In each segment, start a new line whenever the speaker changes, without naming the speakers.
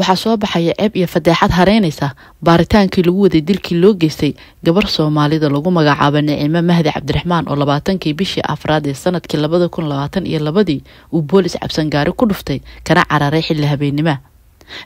waxaa soo baxaya ceeb iyo fadeexad hareynaysa baaritaankii lagu waday dilkii loo geystay gabar soomaalida lagu magacaabo nicimo mahdi cabdiraxmaan oo labaatankii bishii afraad ee sanadkii labada kun labaatan iyo labadii uu boolis cabsangaari ku dhuftay kana cararay xilli habeennima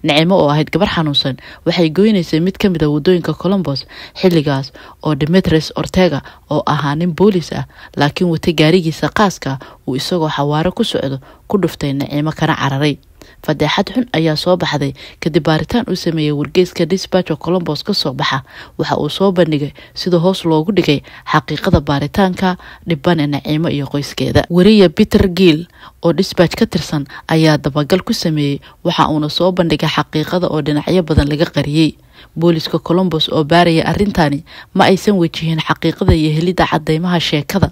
nicimo oo ahayd gabar xanuunsan waxay goynaysay mid ka mida ah waddooyinka colombos xilligaas oo demetres ortega oo ahaa nin boolis ah laakiin wata gaarigiisa qaaska uu isagoo xawaaro ku socdo ku dhuftay naciimo kana cararay fadeexad xun ayaa soo baxday kadib baaritaan uu sameeyey wargeeska disbacho colombos ka soo baxa waxa uu soo bandhigay sida hoos loogu dhigay xaqiiqada baaritaanka dhibane naciimo iyo qoyskeeda weriya peter giil oo disbach ka tirsan ayaa dabagal ku sameeyey waxa uuna soo bandhigay xaqiiqada oo dhinacyo badan laga qariyey booliska colombos oo baaraya arrintaani ma aysan wejihin xaqiiqada iyo helidda cadeymaha sheekada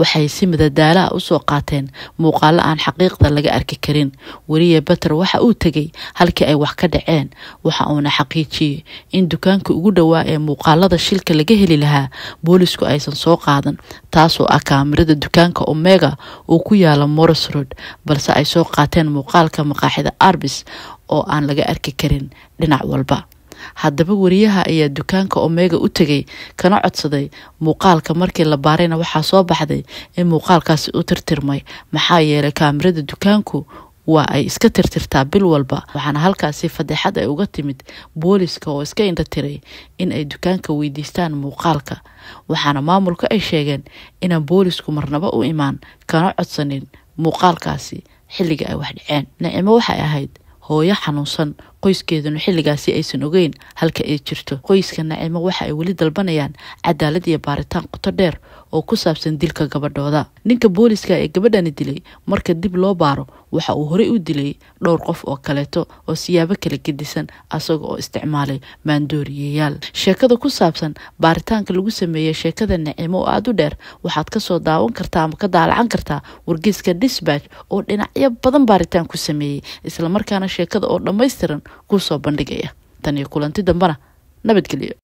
waxay si madadaalaha usoo qaateen muuqaalo aan xaqiiq taariikhda laga arki karin weliya bater waxa uu tegay halkii ay wax ka dhaceen waxa uuna xaqiijiyey in dukaanka ugu dhowaa ee muuqaalada shilka laga heli lahaa boolisku aysan soo qaadan taasoo ah kaamirada dukaanka omega uu ku yaala moros road balse ay soo qaateen muuqaalka maqaaxida arbis oo aan laga arki karin dhinac walba haddaba wariyaha ayaa dukaanka omega u tegay kana codsaday muuqaalka markii la baarayna waxaa soo baxday in muuqaalkaasi u tirtirmay maxaa yeelay kaamirada dukaanku waa ay iska tirtirtaa bil walba waxaana halkaasi fadeexad ay uga timid booliska oo iska indha tiray in ay dukaanka weydiistaan muuqaalka waxaana maamulka ay sheegeen inaan booliisku marnabo u imaan kana codsanin muuqaalkaasi xilliga ay wax dhaceen nicimo waxay ahayd hooyo xanuunsan qoyskeeduna xilligaasi aysan ogeyn halka ay jirto qoyska nacimo waxa ay weli dalbanayaan cadaalad iyo baaritaan qoto dheer oo ku saabsan dilka gabadhooda ninka booliska ee gabadhani dilay marka dib loo baaro waxa uu horey u dilay dhowr qof oo kaleeto oo siyaabo kala gedisan asaga oo isticmaalay maandooriyayaal sheekada ku saabsan baaritaanka lagu sameeyey sheekada nicimo oo aada u dheer waxaad ka soo daawan kartaa ama ka daalacan kartaa wargeyska disbatch oo dhinacyo badan baaritaan ku sameeyey islamarkaana sheekada oo dhammaystiran soo bandhigaya tan iyo kulanti dambana nabadgelyo